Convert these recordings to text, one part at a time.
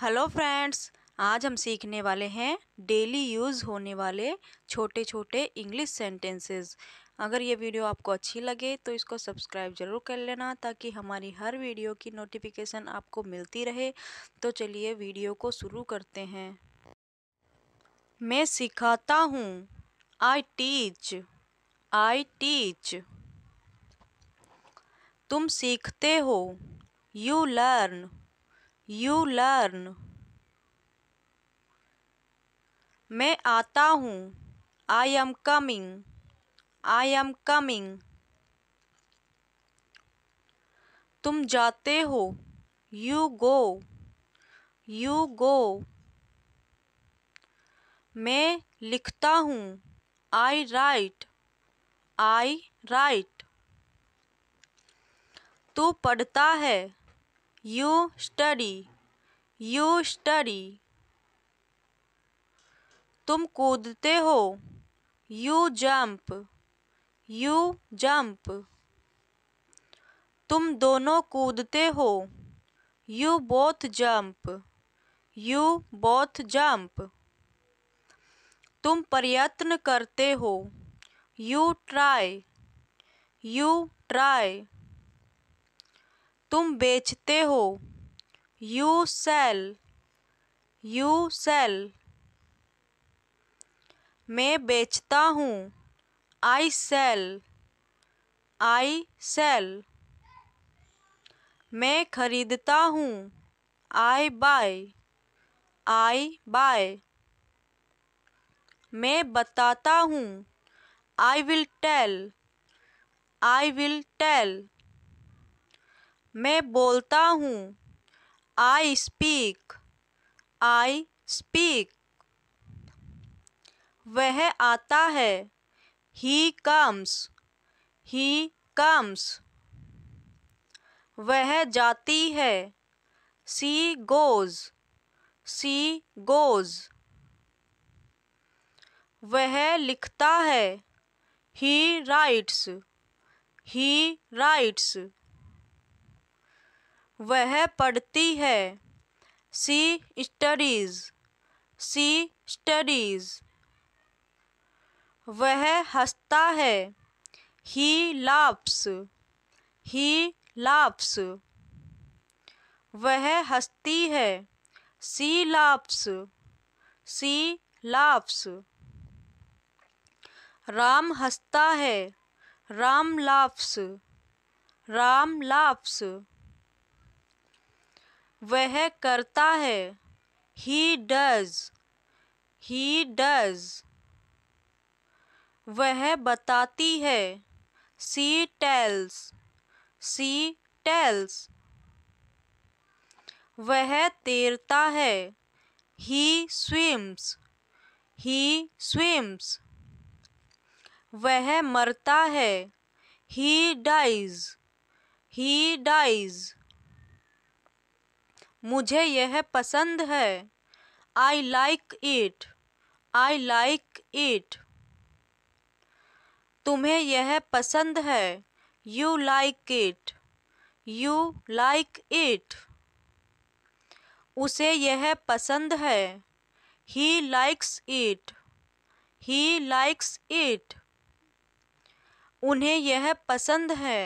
Hello friends आज हम सीखने वाले हैं डेली यूज़ होने वाले छोटे छोटे इंग्लिश सेंटेंसेस अगर ये वीडियो आपको अच्छी लगे तो इसको सब्सक्राइब ज़रूर कर लेना ताकि हमारी हर वीडियो की नोटिफिकेशन आपको मिलती रहे तो चलिए वीडियो को शुरू करते हैं मैं सिखाता हूँ आई टीच आई टीच तुम सीखते हो यू लर्न यू लर्न मैं आता हूँ I am coming I am coming तुम जाते हो यू गो यू गो मैं लिखता हूँ आई राइट आई राइट तू पढ़ता है you study you study तुम कूदते हो you jump you jump तुम दोनों कूदते हो you both jump you both jump तुम प्रयत्न करते हो यू ट्राई यू ट्राई तुम बेचते हो यू सेल यू सेल मैं बेचता हूँ आई सेल आई सेल मैं खरीदता हूँ आई बाय आई बाय मैं बताता हूँ I will tell I will tell मैं बोलता हूँ आई स्पीक आई स्पीक वह आता है ही कम्स ही कम्स वह जाती है सी गोज सी गोज वह लिखता है ही राइट्स ही राइट्स वह पढ़ती है सी स्टडीज़ सी स्टडीज़ वह हंसता है ही लाप्स ही लाप्स वह हंसती है she laughs she laughs Ram हंसता है राम लाप्स राम लाप्स वह करता है ही डज ही डज वह बताती है सी टेल्स सी टेल्स वह तैरता है ही स्विम्स ही स्विम्स वह मरता है ही डाइज ही डाइज़ मुझे यह पसंद है I like it I like it तुम्हें यह पसंद है you like it you like it उसे यह पसंद है he likes it he likes it उन्हें यह पसंद है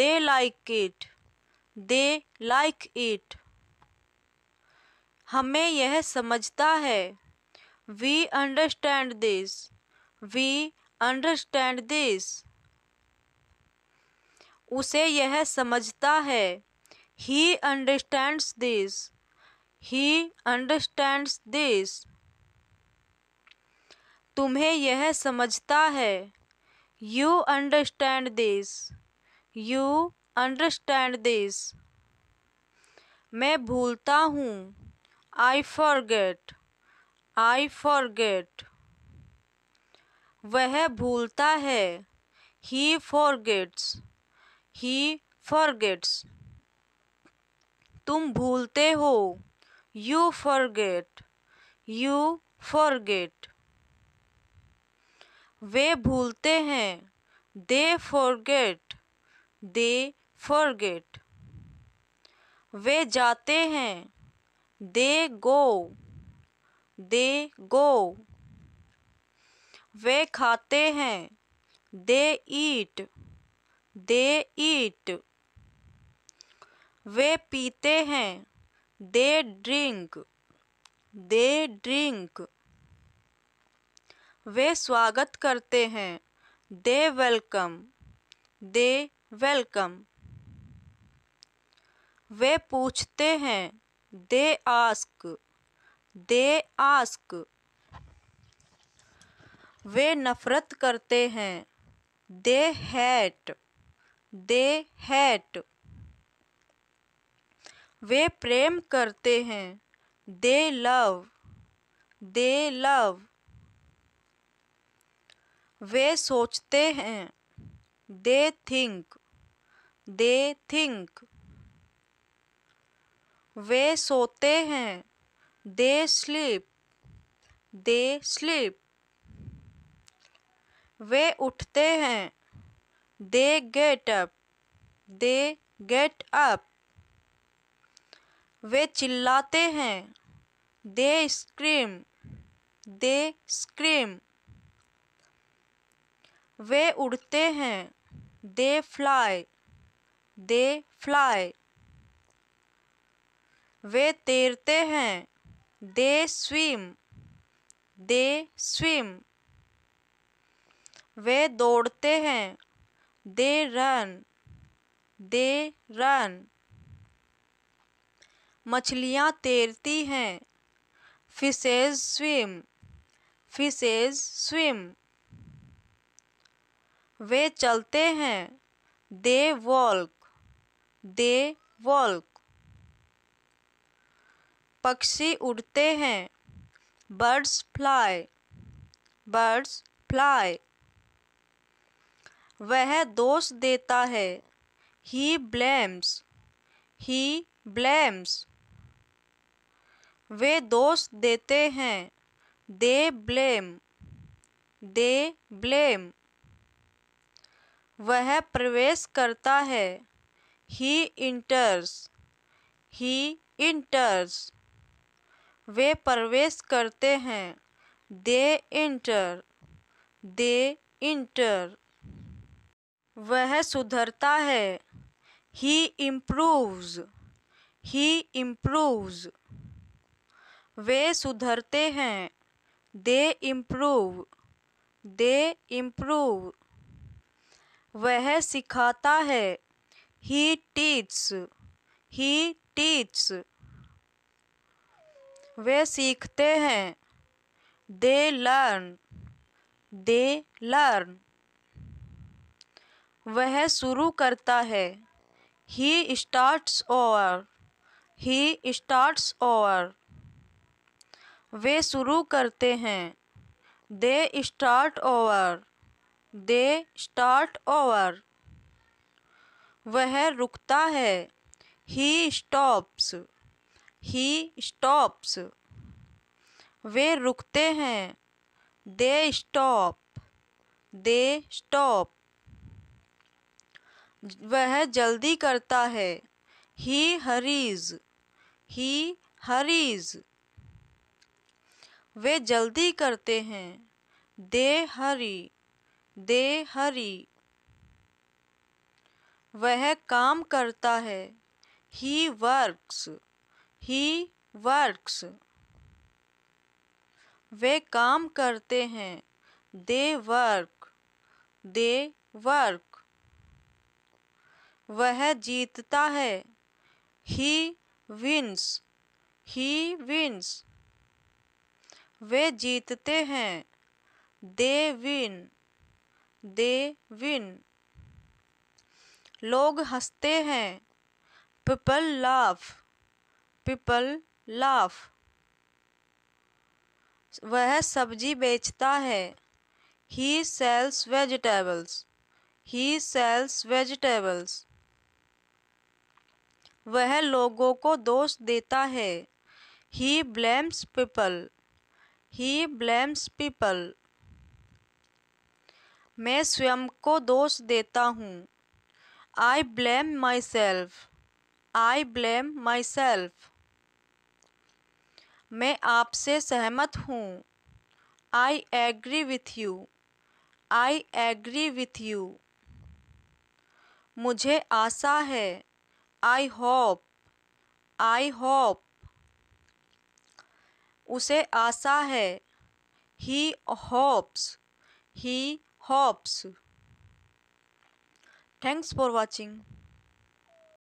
they like it they like it हमें यह समझता है we understand this we understand this उसे यह समझता है he understands this he understands this तुम्हें यह समझता है you understand this you understand this मैं भूलता हूँ I forget. I forget. वह भूलता है He forgets. He forgets. तुम भूलते हो You forget. You forget. वे भूलते हैं They forget. They forget. वे जाते हैं they go they go वे खाते हैं they eat they eat वे पीते हैं they drink they drink वे स्वागत करते हैं दे वेलकम दे वेलकम वे पूछते हैं दे आस्क दे आस्क वे नफ़रत करते हैं दे हैट दे हैट वे प्रेम करते हैं दे लव दे लव वे सोचते हैं दे थिंक दे थिंक वे सोते हैं दे स्लीप दे स्लीप वे उठते हैं they get up they get up वे चिल्लाते हैं दे स्क्रीम दे स्क्रीम वे उड़ते हैं दे फ्लाई दे फ्लाई वे तैरते हैं दे स्विम दे स्विम वे दौड़ते हैं दे रन दे रन मछलियाँ तैरती हैं फिशेज स्विम फिशेज स्विम वे चलते हैं दे वॉल्क दे वॉल्क पक्षी उड़ते हैं बर्ड्स फ्लाई बर्ड्स फ्लाई वह दोष देता है ही ब्लेम्स ही ब्लेम्स वे दोष देते हैं दे ब्लेम दे ब्लेम वह प्रवेश करता है ही इंटर्स ही इंटर्स वे प्रवेश करते हैं दे इंटर दे इंटर वह सुधरता है ही इम्प्रूव्स ही इम्प्रूव्स वे सुधरते हैं दे इम्प्रूव दे इम्प्रूव वह सिखाता है ही टीच्स ही टीच्स वे सीखते हैं दे लर्न दे लर्न वह शुरू करता है he starts over he starts over वे शुरू करते हैं they start over they start over वह रुकता है ही स्टॉप्स ही स्टॉप्स वे रुकते हैं दे स्टॉप दे स्टॉप वह जल्दी करता है ही हरीज ही हरीज वे जल्दी करते हैं दे हरी दे हरी वह काम करता है ही वर्क्स ही वर्क्स वे काम करते हैं दे वर्क दे वर्क वह जीतता है ही विंस ही विंस वे जीतते हैं दे विन दे विन लोग हंसते हैं पीपल लाफ पीपल लाफ वह सब्जी बेचता है he sells vegetables he sells vegetables वह लोगों को दोष देता है he blames people he blames people मैं स्वयं को दोष देता हूँ I blame myself I blame myself मैं आपसे सहमत हूँ I agree with you I agree with you मुझे आशा है आई होप आई होप उसे आशा है he hopes he hopes thanks for watching